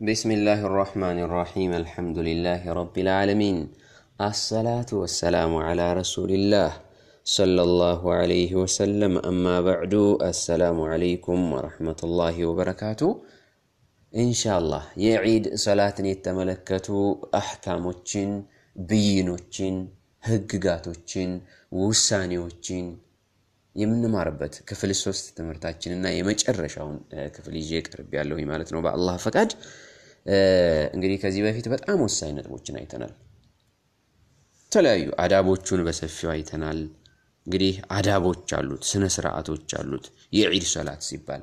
بسم الله الرحمن الرحيم الحمد لله رب العالمين الصلاة والسلام على رسول الله صلى الله عليه وسلم أما بعد السلام عليكم ورحمة الله وبركاته إن شاء الله يعيد صلاة يتملكتو أحكام الجن بيين الجن هقات الجن وساني الجن يمن ما ربت كفل السوست تمرتات الجن يمج أرشاون كفل يجيك تربي الله فقد الله فكاد እንግዲህ ከዚህ በፊት በጣም ወሳኝ ነጥቦችን አይተናል። የተለያዩ አዳቦቹን በሰፊው አይተናል። እንግዲህ አዳቦች አሉት፣ ስነ ስርዓቶች አሉት። የዒድ ሰላት ሲባል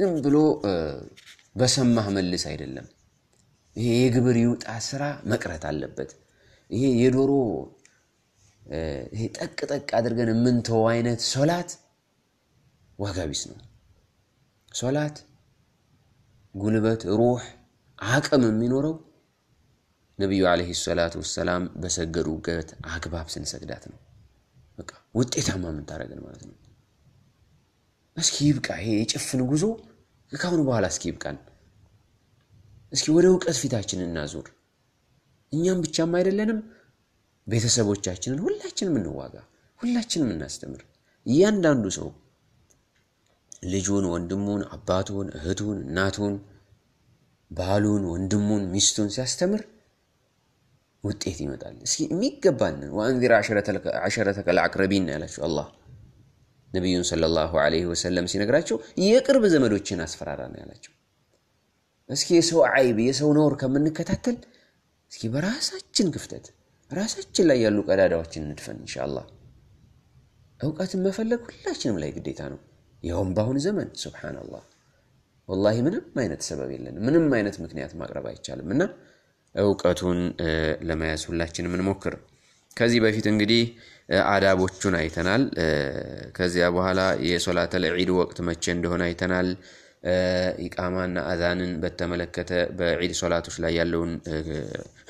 ዝም ብሎ በሰማህ መልስ አይደለም። ይሄ የግብር ይውጣ ስራ መቅረት አለበት። ይሄ የዶሮ ይሄ ጠቅ ጠቅ አድርገን የምንተው አይነት ሶላት ዋጋቢስ ነው ሶላት ጉልበት፣ ሩህ፣ አቅም የሚኖረው ነቢዩ ዓለይሂ ሰላቱ ወሰላም በሰገዱበት አግባብ ስንሰግዳት ነው። በቃ ውጤታማ የምታደርገን ማለት ነው። እስኪ ይብቃ ይሄ የጭፍን ጉዞ ከአሁኑ በኋላ እስኪ ይብቃን። እስኪ ወደ እውቀት ፊታችንን እናዙር። እኛም ብቻም አይደለንም፣ ቤተሰቦቻችንን ሁላችንም እንዋጋ፣ ሁላችንም እናስተምር። እያንዳንዱ ሰው ልጁን፣ ወንድሙን፣ አባቱን፣ እህቱን፣ እናቱን፣ ባሉን፣ ወንድሙን፣ ሚስቱን ሲያስተምር ውጤት ይመጣል። እስኪ የሚገባንን ወአንዚር አሸረተከ ልአቅረቢን ያላቸው አላህ ነቢዩን ሰለላሁ ዐለይሂ ወሰለም ሲነግራቸው የቅርብ ዘመዶችን አስፈራራ ነው ያላቸው። እስኪ የሰው አይብ የሰው ነውር ከምንከታተል እስኪ በራሳችን ክፍተት ራሳችን ላይ ያሉ ቀዳዳዎችን እንድፈን። ኢንሻአላህ እውቀትን መፈለግ ሁላችንም ላይ ግዴታ ነው። ይኸውም በአሁን ዘመን ሱብሓነላህ ወላሂ ምንም አይነት ሰበብ የለን፣ ምንም አይነት ምክንያት ማቅረብ አይቻልም። እና እውቀቱን ለመያዝ ሁላችንም እንሞክር። ከዚህ በፊት እንግዲህ አዳቦቹን አይተናል። ከዚያ በኋላ የሶላተል ልዒድ ወቅት መቼ እንደሆነ አይተናል። ኢቃማና አዛንን በተመለከተ በዒድ ሶላቶች ላይ ያለውን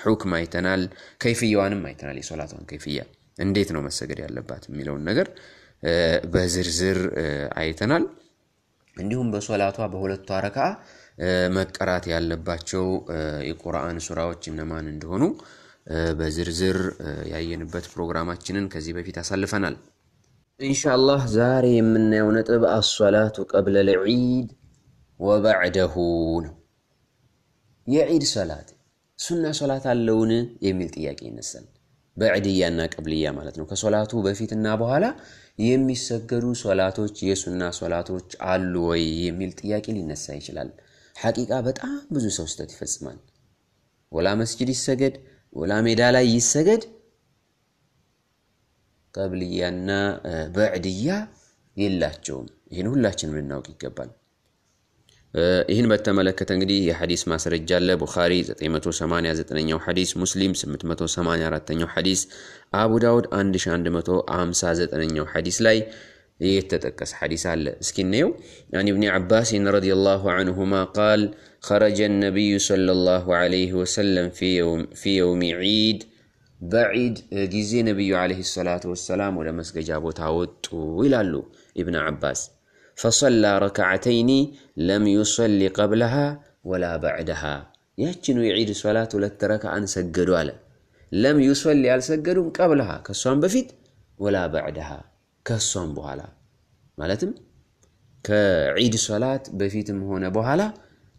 ሑክም አይተናል። ከይፍያዋንም አይተናል። የሶላቷን ከይፍያ እንዴት ነው መሰገድ ያለባት የሚለውን ነገር በዝርዝር አይተናል። እንዲሁም በሶላቷ በሁለቱ አረካ መቀራት ያለባቸው የቁርአን ሱራዎች እነማን እንደሆኑ በዝርዝር ያየንበት ፕሮግራማችንን ከዚህ በፊት አሳልፈናል። ኢንሻአላህ ዛሬ የምናየው ነጥብ አሶላቱ ቀብለ ልዒድ ወበዕደሁ ነው። የዒድ ሶላት ሱና ሶላት አለውን የሚል ጥያቄ ይነሳል። በዕድያና ቀብልያ ማለት ነው፣ ከሶላቱ በፊትና በኋላ የሚሰገዱ ሶላቶች የሱና ሶላቶች አሉ ወይ የሚል ጥያቄ ሊነሳ ይችላል። ሐቂቃ በጣም ብዙ ሰው ስህተት ይፈጽማል። ወላ መስጅድ ይሰገድ ወላ ሜዳ ላይ ይሰገድ ቀብልያና በዕድያ የላቸውም። ይህን ሁላችን ልናውቅ ይገባል። ይህን በተመለከተ እንግዲህ የሐዲስ ማስረጃ አለ። ቡኻሪ 989ኛው ሐዲስ፣ ሙስሊም 884ኛው ሐዲስ፣ አቡ ዳውድ 1159ኛው ሐዲስ ላይ የተጠቀሰ ሐዲስ አለ። እስኪ እናየው። አን ብኒ ዓባስን ረዲየላሁ አንሁማ ቃል ኸረጀ ነቢዩ ሰለላሁ ዓለይሂ ወሰለም ፊ የውሚ ዒድ በዒድ ጊዜ ነቢዩ ዓለይሂ ሰላቱ ወሰላም ወደ መስገጃ ቦታ ወጡ ይላሉ ኢብን ዓባስ ፈሰላ ረክዓተይኒ ለም ዩሰሊ ቀብለሃ ወላ ባዕደሃ ያችኑ የዒድ ሶላት ሁለት ረክዓን ሰገዱ አለ። ለም ዩሰሊ አልሰገዱም፣ ቀብለሃ ከሷም በፊት ወላ ባዕደሃ ከሷም በኋላ ማለትም ከዒድ ሶላት በፊትም ሆነ በኋላ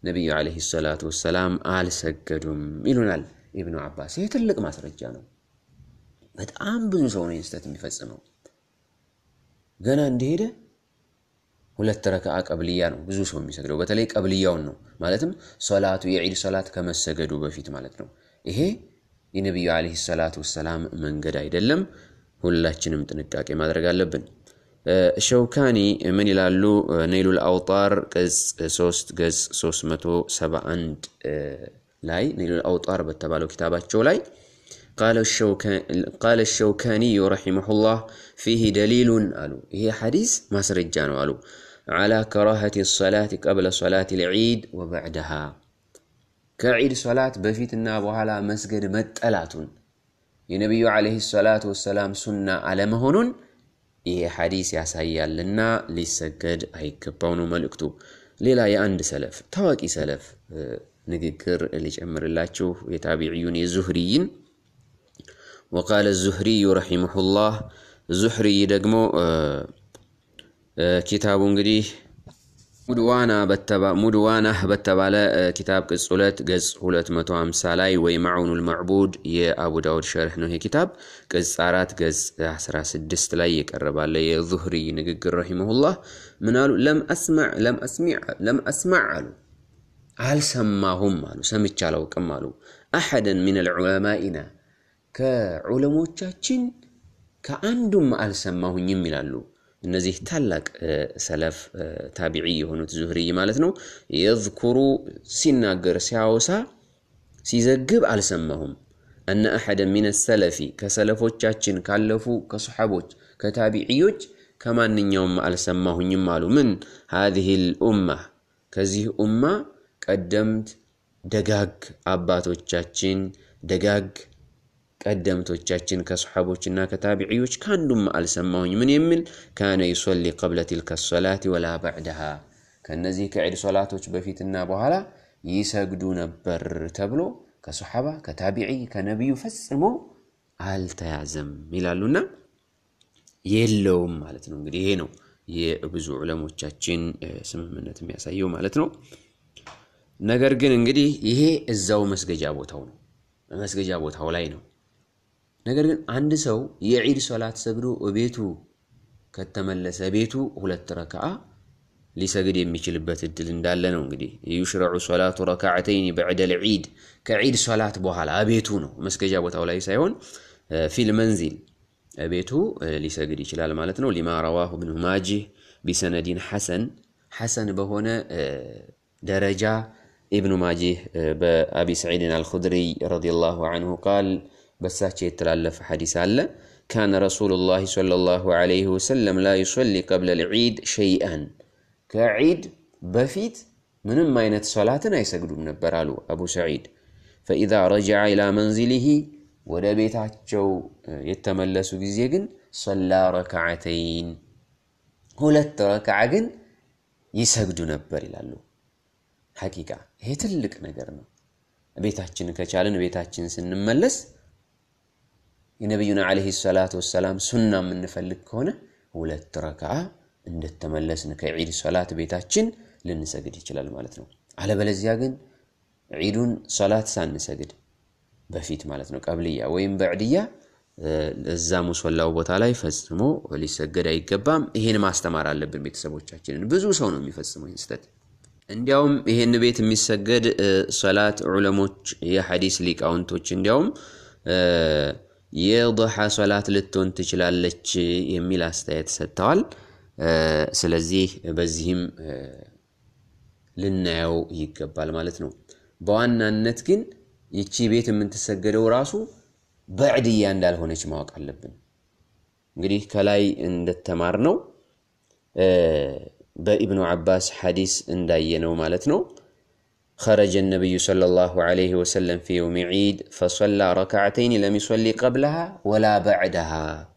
ነቢዩ ዓለይሂ ሰላቱ ወሰላም አልሰገዱም ይሉናል ኢብኑ አባስ። ይህ ትልቅ ማስረጃ ነው። በጣም ብዙ ሰው ነው ስህተት የሚፈጽመው ገና እንደሄደ ሁለት ረክዓ ቀብልያ ነው ብዙ ሰው የሚሰግደው፣ በተለይ ቀብልያውን ነው ማለትም ሶላቱ የዒድ ሶላት ከመሰገዱ በፊት ማለት ነው። ይሄ የነቢዩ ለ ሰላት ወሰላም መንገድ አይደለም። ሁላችንም ጥንቃቄ ማድረግ አለብን። ሸውካኒ ምን ይላሉ? ነይሉ ልአውጣር ገጽ 3 ገጽ 371 ላይ ነይሉ አውጣር በተባለው ኪታባቸው ላይ قال الشوكان قال الشوكاني رحمه الله فيه دليل قالوا هي حديث ما سرجان قالوا على كراهة الصلاة قبل صلاة العيد وبعدها كعيد صلاة بفيت الناب على مسجد متألات النبي عليه الصلاة والسلام سنة على مهن هي حديث يا سيال لنا لسجد أي كبون ملكتو ليلا يا عند سلف تواكي سلف نجكر اللي جمر الله شوف يتابعيون يزهريين ወቃለ ዙህሪዩ ረሒመሁላህ ዙሕሪይ ደግሞ ኪታቡ እንግዲህ ሙድዋናህ በተባለ ኪታብ ቅጽ ሁለት ገጽ 250 ላይ ወይ ማዑኑል ማዕቡድ የአቡ ዳውድ ሸርሕ ነው። ይሄ ኪታብ ቅጽ አራት ገጽ 16 ላይ የቀረባለ የዙህሪ ንግግር ረሒመሁላህ ምን አሉ? ለም አስማዕ አሉ አልሰማሁም አሉ ሰምቻ አላውቅም አሉ አሐደን ሚነል ዑለማኢና ከዑለሞቻችን ከአንዱም አልሰማሁኝም ይላሉ። እነዚህ ታላቅ ሰለፍ ታቢዒ የሆኑት ዙህርይ ማለት ነው። የዝኩሩ ሲናገር ሲያወሳ ሲዘግብ አልሰማሁም። እነ አሐደ ሚነ ሰለፊ ከሰለፎቻችን ካለፉ ከሰሓቦች ከታቢዕዮች ከማንኛውም አልሰማሁኝም አሉ። ምን ሃዚህ ልኡማ ከዚህ ኡማ ቀደምት ደጋግ አባቶቻችን ደጋግ ቀደምቶቻችን ከሰሓቦችና ከታቢዒዎች ከአንዱም አልሰማሁኝ ምን የሚል ካነ ይሶሊ ቀብለ ቲልከ ሶላት ወላ በዕድሃ ከእነዚህ ከዒድ ሶላቶች በፊትና በኋላ ይሰግዱ ነበር ተብሎ ከሰሓባ ከታቢዒ ከነቢዩ ፈጽሞ አልተያዘም ይላሉና የለውም ማለት ነው። እንግዲህ ይሄ ነው የብዙ ዕለሞቻችን ስምምነት የሚያሳየው ማለት ነው። ነገር ግን እንግዲህ ይሄ እዛው መስገጃ ቦታው ነው፣ መስገጃ ቦታው ላይ ነው። ነገር ግን አንድ ሰው የዒድ ሶላት ሰግዶ ቤቱ ከተመለሰ ቤቱ ሁለት ረክዓ ሊሰግድ የሚችልበት እድል እንዳለ ነው። እንግዲህ ዩሽረዑ ሶላቱ ረክዓተይን በዕደል ዒድ ከዒድ ሶላት በኋላ ቤቱ ነው መስገጃ ቦታው ላይ ሳይሆን ፊል መንዚል ቤቱ ሊሰግድ ይችላል ማለት ነው። ሊማ ረዋሁ ብን ማጂህ ቢሰነዲን ሐሰን ሐሰን በሆነ ደረጃ ኢብኑ ማጂህ በአቢ ሰዒድን አልኹድሪ ረዲየላሁ አንሁ ቃል በሳቸው የተላለፈ ሐዲስ አለ ካነ ረሱሉላሂ ሰለላሁ ዐለይሂ ወሰለም ላ ዩሰሊ ቀብለል ዒድ ሸይአን ከዒድ በፊት ምንም አይነት ሰላትን አይሰግዱም ነበር አሉ አቡ ሰዒድ። ፈኢዛ ረጃዐ ኢላ መንዚሊሂ ወደ ቤታቸው የተመለሱ ጊዜ ግን ሰላ ረክዓተይን ሁለት ረክዓ ግን ይሰግዱ ነበር ይላሉ። ሐቂቃ ይሄ ትልቅ ነገር ነው። ቤታችን ከቻልን ቤታችን ስንመለስ የነቢዩን ዓለይሂ ሰላት ወሰላም ሱና የምንፈልግ ከሆነ ሁለት ረክዓ እንደተመለስን ከዒድ ሰላት ቤታችን ልንሰግድ ይችላል ማለት ነው። አለበለዚያ ግን ዒዱን ሰላት ሳንሰግድ በፊት ማለት ነው ቀብልያ ወይም በዕድያ እዛ ሙሶላው ቦታ ላይ ፈጽሞ ሊሰገድ አይገባም። ይሄን ማስተማር አለብን ቤተሰቦቻችንን። ብዙ ሰው ነው የሚፈጽመው ይህን ስህተት። እንዲያውም ይሄን ቤት የሚሰገድ ሰላት ዑለሞች፣ የሐዲስ ሊቃውንቶች እንዲያውም የዱሓ ሶላት ልትሆን ትችላለች የሚል አስተያየት ሰጥተዋል። ስለዚህ በዚህም ልናየው ይገባል ማለት ነው። በዋናነት ግን ይቺ ቤት የምትሰገደው ራሱ በዕድያ እንዳልሆነች ማወቅ አለብን። እንግዲህ ከላይ እንደተማር ነው በኢብኑ አባስ ሐዲስ እንዳየነው ማለት ነው خرج النبي صلى الله عليه وسلم في يوم عيد فصلى ركعتين لم يصلي قبلها ولا بعدها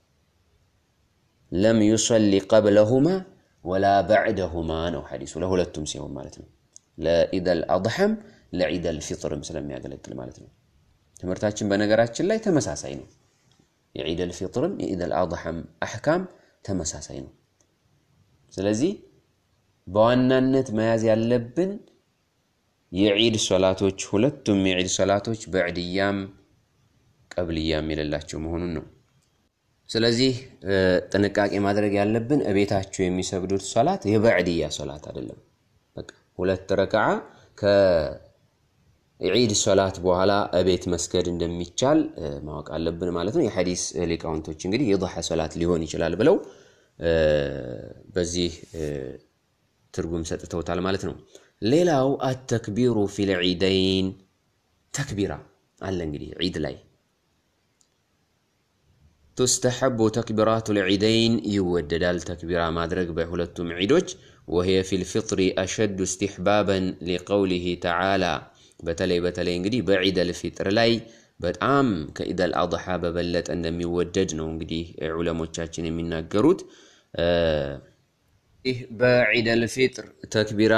لم يصلي قبلهما ولا بعدهما نو حديث له لا تمسي لا إذا الأضحم لا إذا الفطر مسلم يقول لك مالتنا تمرتاشن بنقراتش لا يتمسى سينو يعيد الفطر إذا الأضحم أحكام تمسى سينو سلزي بوانا النت ما يزي اللبن የዒድ ሶላቶች ሁለቱም የዒድ ሶላቶች በዕድያም ቀብልያም የሌላቸው መሆኑን ነው። ስለዚህ ጥንቃቄ ማድረግ ያለብን እቤታቸው የሚሰግዱት ሶላት የበዕድያ ሶላት አይደለም። ሁለት ረክዓ ከዒድ ሶላት በኋላ እቤት መስገድ እንደሚቻል ማወቅ አለብን ማለት ነው። የሐዲስ ሊቃውንቶች እንግዲህ የዱሐ ሶላት ሊሆን ይችላል ብለው በዚህ ትርጉም ሰጥተውታል ማለት ነው። ሌላው አተክቢሩ ፊል ዒደይን ተክቢራ አለ። እንግዲህ ዒድ ላይ ቱስተሐቡ ተክቢራቱ ልዒደይን ይወደዳል ተክቢራ ማድረግ በሁለቱም ዒዶች። ወህየ ፊልፍጥሪ አሸዱ እስትሕባበን ሊቀውሊሂ ተዓላ በተለይ በተለይ እንግዲህ በዒደል ፊጥር ላይ በጣም ከዒደል አድሓ በበለጠ እንደሚወደድ ነው እንግዲህ ዑለሞቻችን የሚናገሩት። ይህ በዒደል ፊጥር ተክቢራ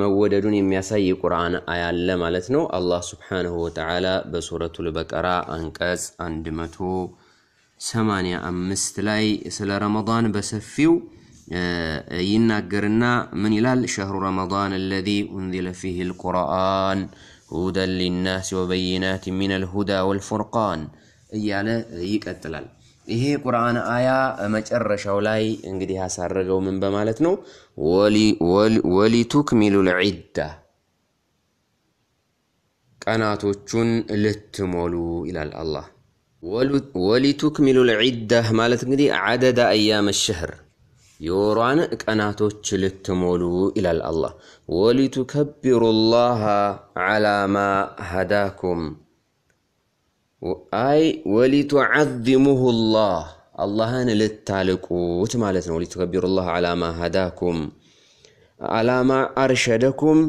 መወደዱን የሚያሳይ ቁርአን አያለ ማለት ነው። አላህ ስብሓንሁ ወተዓላ በሱረቱል በቀራ አንቀጽ 185 ላይ ስለ ረመዳን በሰፊው ይናገርና ምን ይላል? ሸህሩ ረመዳን አለዚ ኡንዚለ ፊህ ልቁርአን ሁደን ሊናስ ወበይናት ሚን አልሁዳ ወልፉርቃን እያለ ይቀጥላል። ይሄ ቁርአን አያ መጨረሻው ላይ እንግዲህ ያሳረገው ምን በማለት ነው? ወሊቱክሚሉል ልዒዳ ቀናቶቹን ልትሞሉ ይላል አላህ። ወሊቱክሚሉል ልዒዳ ማለት እንግዲህ ዓደዳ አያመ ሸህር የወሯን ቀናቶች ልትሞሉ ይላል አላህ። ላሃ ዓላ ማ ሃዳኩም አይ ወሊቱዓዚሙሁ ላህ አላህን ልታልቁት ማለት ነው። ወሊቱከቢሩ ላህ አላማ ሀዳኩም አላማ አርሸደኩም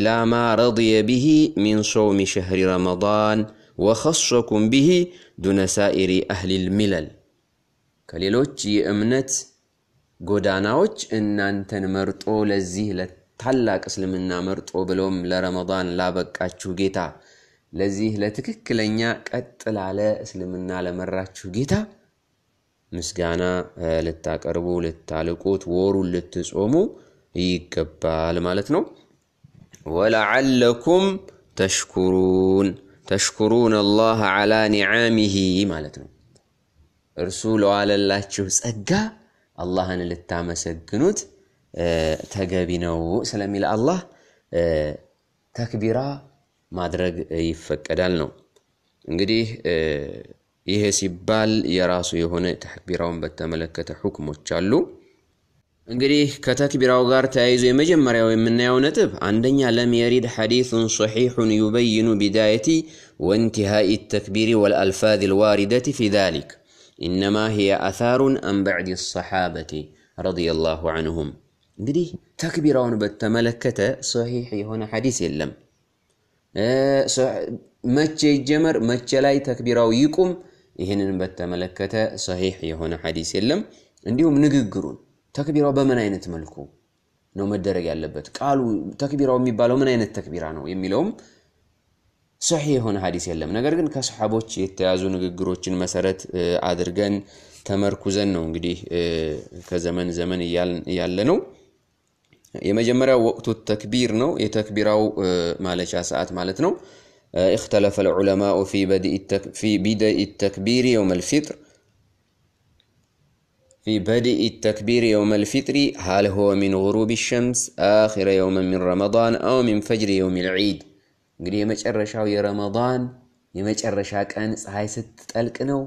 ኢላማ ረድየ ብሂ ሚን ሶውሚ ሸህሪ ረመዳን ወኸሶኩም ብሂ ዱነ ሳኢሪ አህሊል ሚለል ከሌሎች የእምነት ጎዳናዎች እናንተን መርጦ ለዚህ ለታላቅ እስልምና መርጦ ብሎም ለረመዳን ላበቃችሁ ጌታ ለዚህ ለትክክለኛ ቀጥ ላለ እስልምና ለመራችሁ ጌታ ምስጋና ልታቀርቡ ልታልቁት፣ ወሩን ልትጾሙ ይገባል ማለት ነው። ወለዓለኩም ተሽኩሩን ተሽኩሩን አላህ ዓላ ኒዓሚሂ ማለት ነው። እርሱ ለዋለላችሁ ጸጋ አላህን ልታመሰግኑት ተገቢ ነው ስለሚል አላህ ተክቢራ مدرج يفك أدلنو إنجدي إيه سيبال يراسو يهون تحبيرون بتملكة حكم وتشالو إنجدي كتكبيرو غار تايزو يمجم مريو من نيو نتب عندن لم يريد حديث صحيح يبين بداية وانتهاء التكبير والألفاظ الواردة في ذلك إنما هي أثار أن بعد الصحابة رضي الله عنهم قدي تكبيرون بتملكة صحيح هنا حديث لم መቼ ይጀመር፣ መቼ ላይ ተክቢራው ይቁም፣ ይህንን በተመለከተ ሰሒሕ የሆነ ሐዲስ የለም። እንዲሁም ንግግሩን ተክቢራው በምን አይነት መልኩ ነው መደረግ ያለበት፣ ቃሉ ተክቢራው የሚባለው ምን አይነት ተክቢራ ነው የሚለውም ሰሒሕ የሆነ ሐዲስ የለም። ነገር ግን ከሰሓቦች የተያዙ ንግግሮችን መሰረት አድርገን ተመርኩዘን ነው እንግዲህ ከዘመን ዘመን እያለ ነው። የመጀመሪያው ወቅቱ ተክቢር ነው የተክቢራው ማለቻ ሰዓት ማለት ነው اختلف العلماء في بدء التك... في بدء التكبير يوم الفطر في بدء التكبير يوم الفطر هل هو من غروب الشمس آخر يوم من رمضان أو من فجر يوم العيد يا رمضان የረመዳን የመጨረሻ ቀን ፀሐይ ስትጠልቅ ነው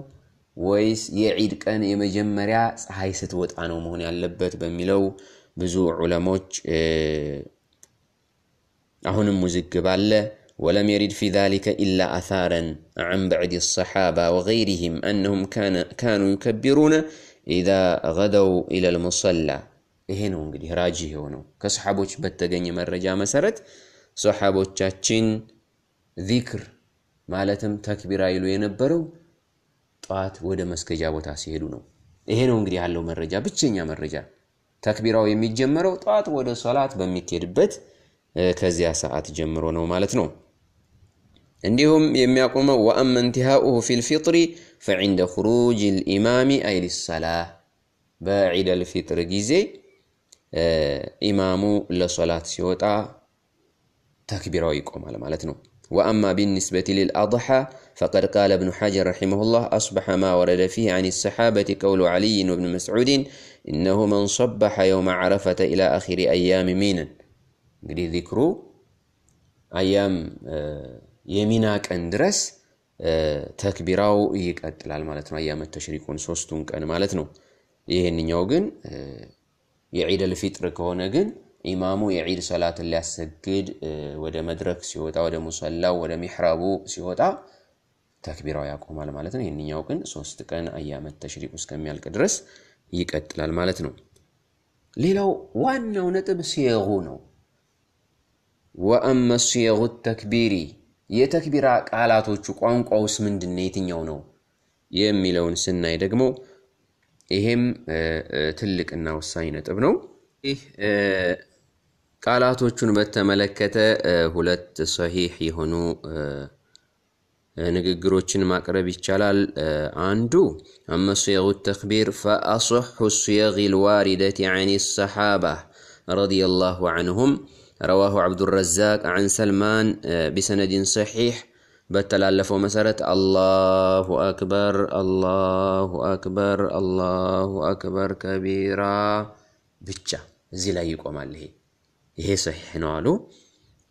ወይስ የዒድ ቀን የመጀመሪያ ፀሐይ ስትወጣ ነው መሆን ያለበት بميلو ብዙ ዑለሞች አሁንም ውዝግብ አለ። ወለም የሪድ ፊ ዛሊከ ኢላ አታረን ዐን በዕድ ሰሓባ ወገይሪሂም አነሁም ካኑ ዩከቢሩነ ኢዛ ገደው ኢለል ሙሰላ። ይሄ ነው እንግዲህ ራጂህ የሆነው ከሰሓቦች በተገኘ መረጃ መሰረት ሰሓቦቻችን ዚክር ማለትም ተክቢራ ይሉ የነበረው ጠዋት ወደ መስገጃ ቦታ ሲሄዱ ነው። ይሄ ነው እንግዲህ ያለው መረጃ፣ ብቸኛ መረጃ ተክቢራው የሚጀመረው ጠዋት ወደ ሶላት በሚኬድበት ከዚያ ሰዓት ጀምሮ ነው ማለት ነው። እንዲሁም የሚያቆመው ወአመ እንቲሃኡሁ ፊል ፊጥሪ ፈዒንደ ኹሩጅ ልኢማሚ አይ ሊሰላህ በዒደል ፊጥር ጊዜ ኢማሙ ለሶላት ሲወጣ ተክቢራው ይቆማል ማለት ነው። وأما بالنسبة للأضحى فقد قال ابن حجر رحمه الله أصبح ما ورد فيه عن الصحابة قول علي وابن مسعود إنه من صبح يوم عرفة إلى آخر أيام مينا قد أيام يمينا أندرس تكبيراو إيك أتلال مالتنو أيام التشريكون سوستون كان مالتنو يهن نيوغن يعيد الفطر كونغن ኢማሙ የዒድ ሰላትን ሊያሰግድ ወደ መድረክ ሲወጣ ወደ ሙሰላው ወደ ሚሕራቡ ሲወጣ ተክቢራው ያቆማል ማለት ነው። ይህንኛው ግን ሶስት ቀን አያመት ተሽሪቁ እስከሚያልቅ ድረስ ይቀጥላል ማለት ነው። ሌላው ዋናው ነጥብ ሲየጉ ነው። ወአመ ሲየጉ ተክቢሪ የተክቢራ ቃላቶቹ ቋንቋውስ ምንድን ነው? የትኛው ነው የሚለውን ስናይ ደግሞ ይሄም ትልቅና ወሳኝ ነጥብ ነው። ይህ ቃላቶቹን በተመለከተ ሁለት ሰሂህ የሆኑ ንግግሮችን ማቅረብ ይቻላል። አንዱ አመ ሲየጉ ተክቢር ፈአሶሑ ሲየግ ልዋሪደት ዐን ሰሓባ ረዲየላሁ ዐንሁም ረዋሁ ዐብዱረዛቅ ዐን ሰልማን ቢሰነድን ሰሒሕ በተላለፈው መሰረት አላሁ አክበር አላሁ አክበር አላሁ አክበር ከቢራ ብቻ እዚህ ላይ ይቆማል ይሄ ይሄ ሰሒሕ ነው አሉ።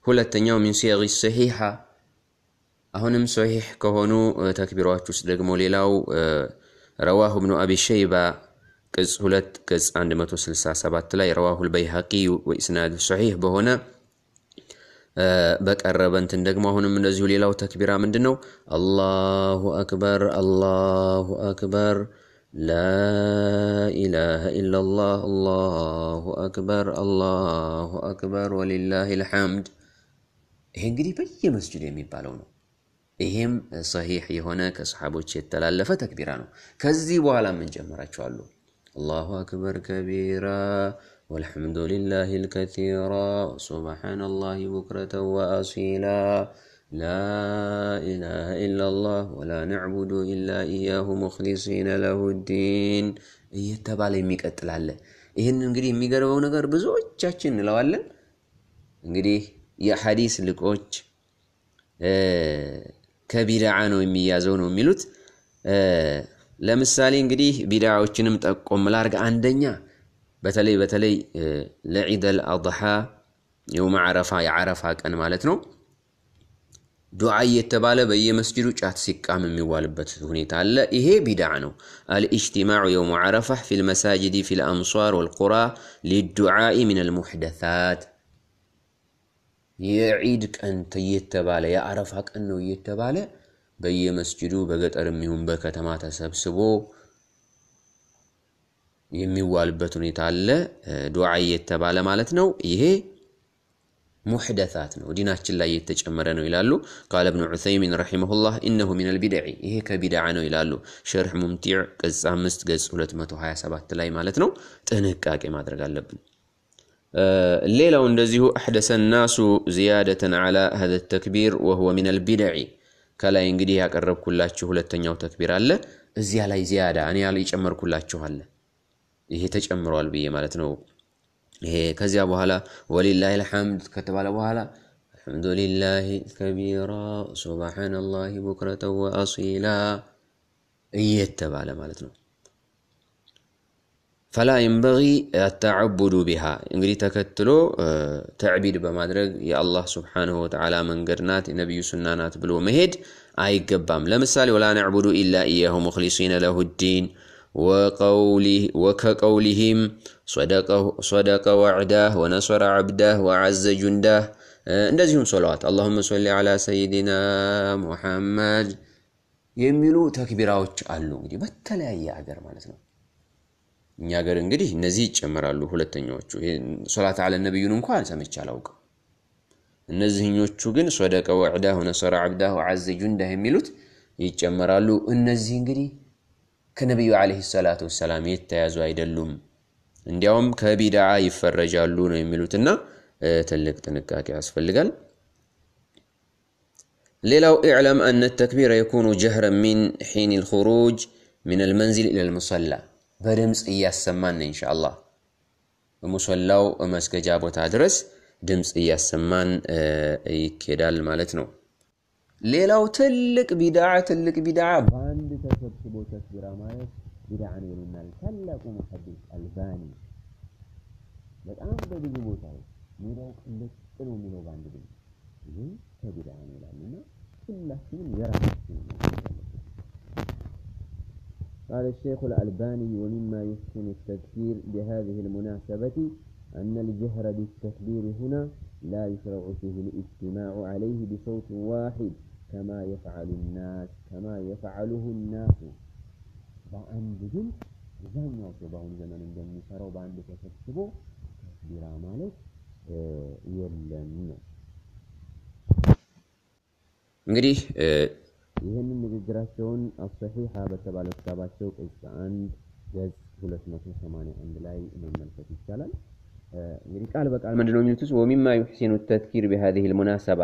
ሁለተኛው ሚን ሲያቂ ሰሒሓ አሁንም ሰሒሕ ከሆኑ ተክቢራዎች ውስጥ ደግሞ ሌላው ረዋሁ ብኑ አቢ ሸይባ ቅጽ ሁለት ገጽ 167 ላይ ረዋሁ ልበይሐቂ ወኢስናድ ሰሒሕ በሆነ በቀረበ እንትን ደግሞ አሁንም እንደዚሁ ሌላው ተክቢራ ምንድን ነው? አላሁ አክበር አላሁ አክበር لا إله إلا الله الله أكبر الله أكبر ولله الحمد هنگري بأي مسجد يميبالونو إهم صحيح هنا كصحابو تشتلا لفتك بيرانو كزي والا من جمرة شوالو الله أكبر كبيرا والحمد لله الكثيرا سبحان الله بكرة وأصيلا لا إله إلا الله ولا نعبد إلا إياه مخلصين له الدين እየተባለ የሚቀጥላለ አለ። ይህን እንግዲህ የሚገርበው ነገር ብዙዎቻችን እንለዋለን። እንግዲህ የሐዲስ ልቆች ከቢድዓ ነው የሚያዘው ነው የሚሉት። ለምሳሌ እንግዲህ ቢድዓዎችንም ጠቆም ላርግ። አንደኛ በተለይ በተለይ ለዒደል አድሓ የውም ዓረፋ የዓረፋ ቀን ማለት ነው دعاء يتبالى بأي مسجد وشات سكام من موالبت هني تعالى إيه بدعنو الاجتماع يوم عرفة في المساجد في الأمصار والقرى للدعاء من المحدثات يعيدك أنت يتبالى يا عرفك أنه يتبالى بأي مسجد وبقت أرميهم بك تما تسبسبو يمي والبت هني تعالى دعاء يتبالى مالتنو إيه ሙሕደታት ነው ዲናችን ላይ የተጨመረ ነው ይላሉ። ቃለ ብኑ ዑሰይሚን ረሒመሁላህ እነሁ ሚነል ቢድዒ ይሄ ከቢድዓ ነው ይላሉ። ሸርሕ ሙምቲዕ ገጽ 5 ገጽ 227 ላይ ማለት ነው። ጥንቃቄ ማድረግ አለብን። ሌላው እንደዚሁ አሕደሰ ናሱ ዝያደተን ዓላ ሀዘ ተክቢር ወሁወ ሚነል ቢድዒ ከላይ እንግዲህ ያቀረብኩላችሁ ሁለተኛው ተክቢር አለ። እዚያ ላይ ዚያዳ እኔ ያለ ይጨመርኩላችኋለ ይሄ ተጨምሯል ብዬ ማለት ነው። كزيا بوهالا ولله الحمد كتب على بوهالا الحمد لله كبيرا سبحان الله بكرة وأصيلا يتبع على مالتنا فلا ينبغي التعبد بها انقري تكتلو تعبد بمدرج يا الله سبحانه وتعالى من قرنات النبي سنانات بلو مهد اي قبام لمسال ولا نعبد إلا إياه مخلصين له الدين ወከቀውሊህም ሶደቀ ወዕዳህ ወነሰረ ዓብዳህ ወዓዘ ጁንዳህ እንደዚሁም ሶለዋት አላሁመ ሶሊ ዓላ ሰይዲና ሙሐመድ የሚሉ ተክቢራዎች አሉ። እንግዲህ በተለያየ ሀገር ማለት ነው። እኛ ሀገር እንግዲህ እነዚህ ይጨመራሉ። ሁለተኛዎቹ ሶላት አለ ነቢዩን እንኳን ሰምቼ አላውቅም። እነዚህኞቹ ግን ሶደቀ ወዕዳህ ወነሰረ ዓብዳህ ወዓዘ ጁንዳህ የሚሉት ይጨመራሉ። እነዚህ እንግዲህ ከነቢዩ ዓለይሂ ሰላቱ ወሰላም የተያዙ አይደሉም፣ እንዲያውም ከቢድዓ ይፈረጃሉ ነው የሚሉትና ትልቅ ጥንቃቄ ያስፈልጋል። ሌላው ኢዕለም አነ ተክቢር የኩኑ ጀህረ ሚን ሒን ልኹሩጅ ሚን አልመንዚል ኢላ ልሙሰላ በድምፅ እያሰማን ነው እንሻአላ ሙሰላው መስገጃ ቦታ ድረስ ድምፅ እያሰማን ይኬዳል ማለት ነው። ሌላው ትልቅ ቢድዓ ትልቅ ቢድዓ በአንድ تكبيرة ማለት ቢድዓን ይሉናል። ታላቁ መሐዲስ አልባኒ በጣም በብዙ ቦታዎች ሜዳው ቅልጥ ነው የሚለው በአንድ ድምፅ ይህ ከቢድዓ ነው ይላል እና ሁላችንም የራሳችን ነው قال الشيخ الألباني ومما يحسن التذكير بهذه المناسبة أن الجهر بالتكبير هنا لا يشرع فيه الاجتماع عليه بصوت واحد كما يفعل الناس كما يفعله الناس በአንድ ግን አብዛኛው ሰው በአሁኑ ዘመን እንደሚሰራው በአንድ ተሰብስቦ ተክቢራ ማለት የለም ነው። እንግዲህ ይህንን ንግግራቸውን አሰሒሓ በተባለ ክታባቸው ቅጽ አንድ ገጽ 281 ላይ መመልከት ይቻላል። እንግዲህ ቃል በቃል ምንድነው የሚሉት? ወሚማ ዩሕሲኑ ተትኪር ቢሃዚህ ልሙናሰባ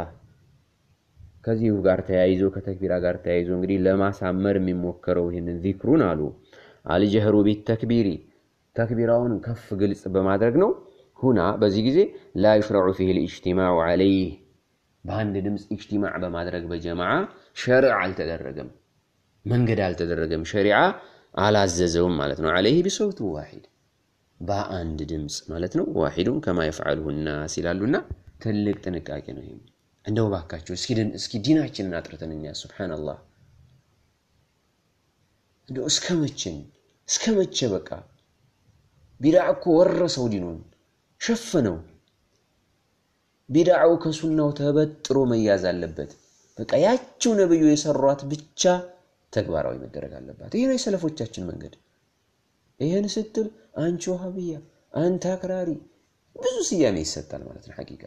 ከዚሁ ጋር ተያይዞ ከተክቢራ ጋር ተያይዞ እንግዲህ ለማሳመር የሚሞከረው ይህንን ዚክሩን አሉ አልጀህሩ ቢት ተክቢሪ ተክቢራውን ከፍ ግልጽ በማድረግ ነው። ሁና በዚህ ጊዜ ላ ዩሽረዑ ፊህ ልእጅትማዑ ዓለይህ በአንድ ድምፅ እጅትማዕ በማድረግ በጀማ ሸርዕ አልተደረገም፣ መንገድ አልተደረገም፣ ሸሪዓ አላዘዘውም ማለት ነው። ዓለይህ ቢሰውቱ ዋሂድ በአንድ ድምፅ ማለት ነው። ዋሂዱን ከማ የፍዓልሁ ናስ ይላሉና ትልቅ ጥንቃቄ ነው ይሄ። እንደው ባካቸው እስኪ ዲናችንን አጥርተን እኛ ሱብሓነላህ እንደው እስከ መቼን እስከ መቼ በቃ ቢድዓ እኮ ወረሰው ዲኑን ሸፈነው። ቢድዓው ከሱናው ተበጥሮ መያዝ አለበት። በቃ ያችው ነብዩ የሰሯት ብቻ ተግባራዊ መደረግ አለባት። ይህ ነው የሰለፎቻችን መንገድ። ይህን ስትል አንቺ ውሃብያ፣ አንተ አክራሪ ብዙ ስያሜ ይሰጣል ማለት ነው ሐቂቃ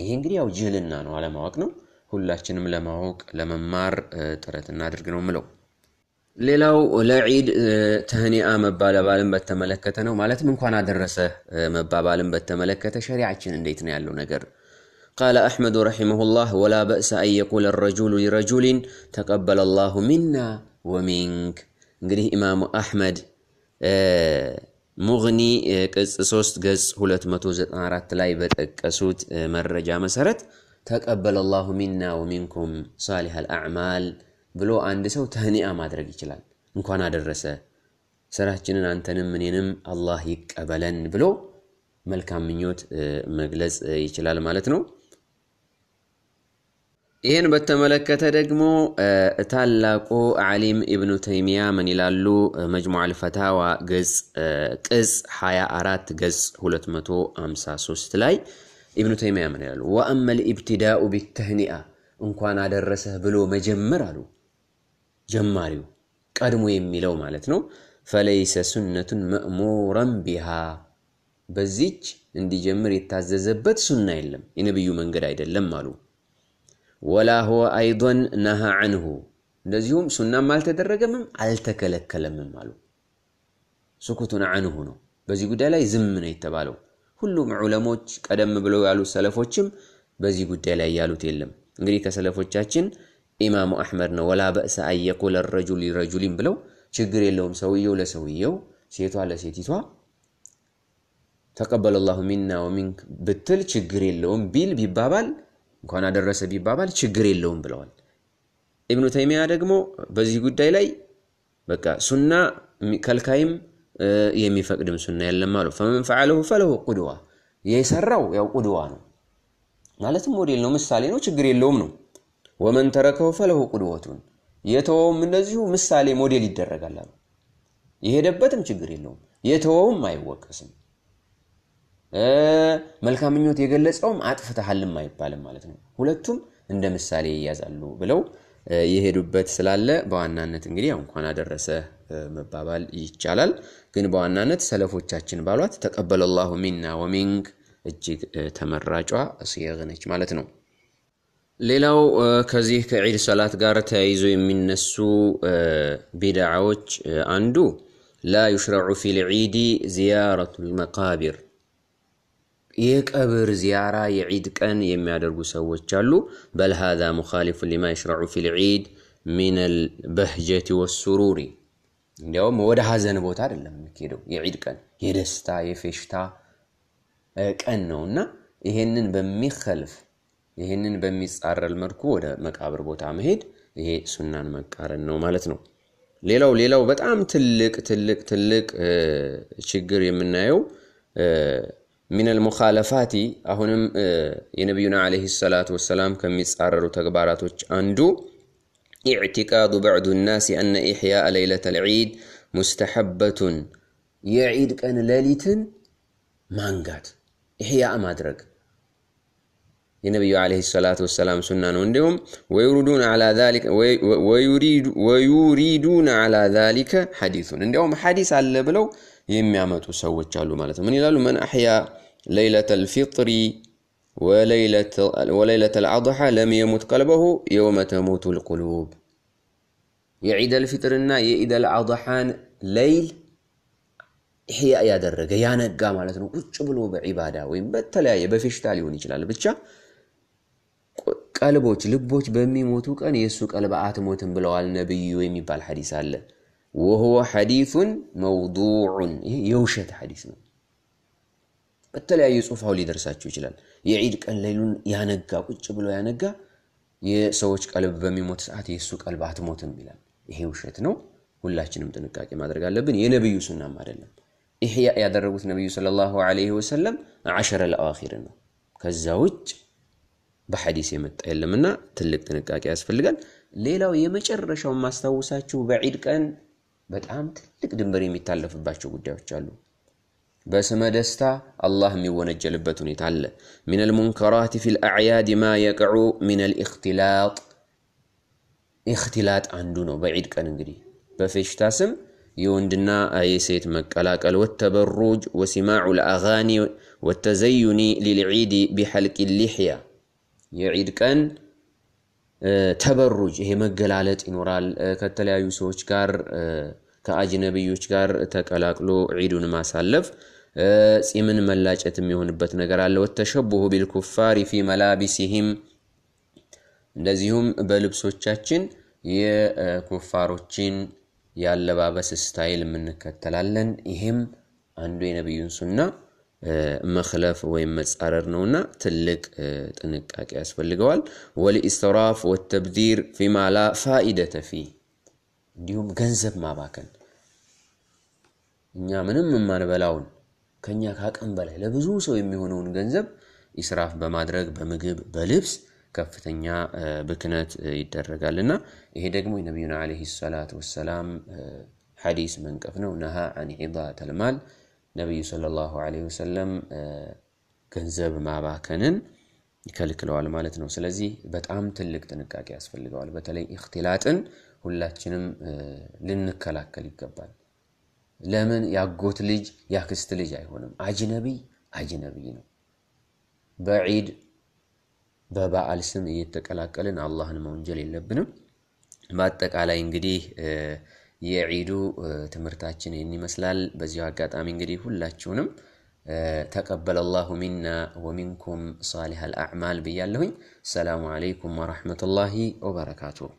ይሄ እንግዲህ ያው ጅህልና ነው፣ አለማወቅ ነው። ሁላችንም ለማወቅ ለመማር ጥረት እናድርግ ነው ምለው። ሌላው ለዒድ ተህኒአ መባለባልን በተመለከተ ነው። ማለትም እንኳን አደረሰ መባባልን በተመለከተ ሸሪዓችን እንዴት ነው ያለው ነገር? ቃለ رحمه الله ወላ በእሰ أن يقول ረጁሉ ሊረጁሊን تقبل الله ሚና ومنك እንግዲህ ኢማሙ አሕመድ ሙግኒ ቅጽ 3 ገጽ 294 ላይ በጠቀሱት መረጃ መሰረት ተቀበለ ላሁ ሚና ወሚንኩም ሳሊሃል አዕማል ብሎ አንድ ሰው ተህኒአ ማድረግ ይችላል። እንኳን አደረሰ ስራችንን አንተንም እኔንም አላህ ይቀበለን ብሎ መልካም ምኞት መግለጽ ይችላል ማለት ነው። ይህን በተመለከተ ደግሞ ታላቁ ዓሊም ኢብኑ ተይሚያ ምን ይላሉ? መጅሙዕ አልፈታዋ ገጽ ቅጽ 24 ገጽ 253 ላይ ኢብኑ ተይሚያ ምን ይላሉ? ወአመል ኢብትዳኡ ቢተህኒአ እንኳን አደረሰህ ብሎ መጀመር አሉ። ጀማሪው ቀድሞ የሚለው ማለት ነው። ፈለይሰ ሱነቱን መእሙረን ቢሃ በዚች እንዲጀምር የታዘዘበት ሱና የለም፣ የነቢዩ መንገድ አይደለም አሉ። ወላ ሁወ አይዶን ነሃ አንሁ እንደዚሁም ሱናም አልተደረገምም አልተከለከለምም አሉ። ስኩቱን አንሁ ነው። በዚህ ጉዳይ ላይ ዝም ነው የተባለው። ሁሉም ዑለሞች ቀደም ብለው ያሉት ሰለፎችም በዚህ ጉዳይ ላይ ያሉት የለም። እንግዲህ ከሰለፎቻችን ኢማሙ አሕመድ ነው ወላ በእሰ አየቁለ ረጁል ሊረጁሊን ብለው ችግር የለውም ሰውየው ለሰውየው ሴቷ ለሴቲቷ ተቀበለ ላሁ ሚና ወሚንክ ብትል ችግር የለውም ቢል ቢባባል እንኳን አደረሰ ቢባባል ችግር የለውም ብለዋል። ኢብኑ ተይሚያ ደግሞ በዚህ ጉዳይ ላይ በቃ ሱና ከልካይም የሚፈቅድም ሱና የለም አሉ። ፈመን ፈዓለሁ ፈለሁ ቁድዋ የሰራው ያው ቁድዋ ነው ማለትም ሞዴል ነው፣ ምሳሌ ነው፣ ችግር የለውም ነው። ወመን ተረከው ፈለሁ ቁድወቱን የተወውም እንደዚሁ ምሳሌ ሞዴል ይደረጋል አሉ። የሄደበትም ችግር የለውም፣ የተወውም አይወቀስም። መልካም ምኞት የገለጸውም አጥፍተሃልም አይባልም ማለት ነው። ሁለቱም እንደ ምሳሌ ይያዛሉ ብለው የሄዱበት ስላለ በዋናነት እንግዲህ እንኳን አደረሰ መባባል ይቻላል። ግን በዋናነት ሰለፎቻችን ባሏት ተቀበለላሁ ሚና ወሚንግ እጅግ ተመራጯ ሲየግ ነች ማለት ነው። ሌላው ከዚህ ከዒድ ሰላት ጋር ተያይዞ የሚነሱ ቢድዓዎች አንዱ ላ ዩሽረዑ ፊል ዒዲ ዚያረቱል መቃቢር የቀብር ዚያራ የዒድ ቀን የሚያደርጉ ሰዎች አሉ። በል ሃዛ ሙኻሊፉ ሊማ ይሽረዑ ፊል ዒድ ሚን ልበህጀት ወሱሩሪ። እንዲያውም ወደ ሀዘን ቦታ አይደለም የሚሄደው የዒድ ቀን የደስታ የፌሽታ ቀን ነው እና ይሄንን በሚከልፍ ይሄንን በሚጻረል መልኩ ወደ መቃብር ቦታ መሄድ ይሄ ሱናን መቃረን ነው ማለት ነው። ሌላው ሌላው በጣም ትልቅ ትልቅ ትልቅ ችግር የምናየው من المخالفات هنا آه، ينبينا عليه الصلاة والسلام كم يتعرر تقباراته عنده اعتقاد بعض الناس أن إحياء ليلة العيد مستحبة يعيد كان ليلة مانقات إحياء مدرك النبي عليه الصلاة والسلام سنة عندهم ويريدون على ذلك ويريد ويريدون على ذلك حديث عندهم حديث على بلو የሚያመጡ ሰዎች አሉ ማለት ነው። ምን ይላሉ? መን አሕያ ለይለተ ልፊጥሪ ወለይለተ ልአድሓ ለም የሙት ቀልበሁ የውመ ተሙቱ ልቁሉብ። የዒደል ፊጥርና የዒደል አድሓን ለይል ሕያ ያደረገ ያነጋ ማለት ነው። ቁጭ ብሎ በዒባዳ ወይም በተለያየ በፌሽታ ሊሆን ይችላል ብቻ ቀልቦች ልቦች በሚሞቱ ቀን የእሱ ቀልብ አትሞትም ብለዋል ነብዩ የሚባል ሐዲስ አለ። ወሆ ሐዲሱን መውዱዑን ይህ የውሸት ሐዲስ ነው። በተለያዩ ጽሑፋው ሊደርሳችሁ ይችላል። የዒድ ቀን ሌሉን ያነጋ ቁጭ ብሎ ያነጋ የሰዎች ቀልብ በሚሞት ሰዓት የእሱ ቀልብ አትሞትም ይላል። ይሄ ውሸት ነው። ሁላችንም ጥንቃቄ ማድረግ አለብን። የነቢዩ ሱናም አይደለም። ኢሕያ ያደረጉት ነቢዩ ሰለላሁ ዐለይሂ ወሰለም አሸረ ለአዋኺርን ነው። ከዛ ውጭ በሐዲስ የመጣ የለምና ትልቅ ጥንቃቄ ያስፈልጋል። ሌላው የመጨረሻው ማስታውሳችሁ በዒድ ቀን በጣም ትልቅ ድንበር የሚታለፍባቸው ጉዳዮች አሉ። በስመ ደስታ አላህ የሚወነጀልበት ሁኔታ አለ። ሚነል ሙንከራት ፊል አዕያድ ማ የቅዑ ሚነል ኢኽቲላጥ ኢኽቲላጥ አንዱ ነው። በዒድ ቀን እንግዲህ በፌሽታ ስም የወንድና የሴት መቀላቀል ወተበሩጅ ወሲማዑ ልአጋኒ ወተዘዩኒ ሊልዒድ ቢሐልቂ ሊሕያ የዒድ ቀን ተበሩጅ ይሄ መገላለጥ ይኖራል። ከተለያዩ ሰዎች ጋር ከአጅነቢዮች ጋር ተቀላቅሎ ዒዱን ማሳለፍ ፂምን መላጨት የሚሆንበት ነገር አለ። ወተሸቡሁ ቢልኩፋሪ ፊ መላቢሲሂም እንደዚሁም በልብሶቻችን የኩፋሮችን የአለባበስ ስታይል የምንከተላለን። ይህም አንዱ የነቢዩን ሱና መክለፍ ወይም መጻረር ነውና ትልቅ ጥንቃቄ ያስፈልገዋል። ወልኢስራፍ ወተብዲር ፊማላ ፋኢደተ ፊ እንዲሁም ገንዘብ ማባከን እኛ ምንም የማንበላውን ከኛ ከአቅም በላይ ለብዙ ሰው የሚሆነውን ገንዘብ ኢስራፍ በማድረግ በምግብ በልብስ ከፍተኛ ብክነት ይደረጋል እና ይሄ ደግሞ የነቢዩን ዓለይሂ ሰላት ወሰላም ሐዲስ መንቀፍ ነው። ነሃ አን ኢዳተል ማል ነቢዩ ሰለላሁ ዐለይሂ ወሰለም ገንዘብ ማባከንን ይከልክለዋል ማለት ነው። ስለዚህ በጣም ትልቅ ጥንቃቄ ያስፈልገዋል። በተለይ እክትላጥን ሁላችንም ልንከላከል ይገባል። ለምን ያጎት ልጅ ያክስት ልጅ አይሆንም። አጅነቢይ አጅነቢይ ነው። በዒድ በበዓል ስም እየተቀላቀልን አላህን መወንጀል የለብንም። በአጠቃላይ እንግዲህ የዒዱ ትምህርታችን ይህን ይመስላል። በዚሁ አጋጣሚ እንግዲህ ሁላችሁንም ተቀበለ ላሁ ሚና ወሚንኩም ሳሊሐ አልአዕማል ብያለሁኝ። ሰላሙ አለይኩም ወረሕመቱላሂ ወበረካቱሁ።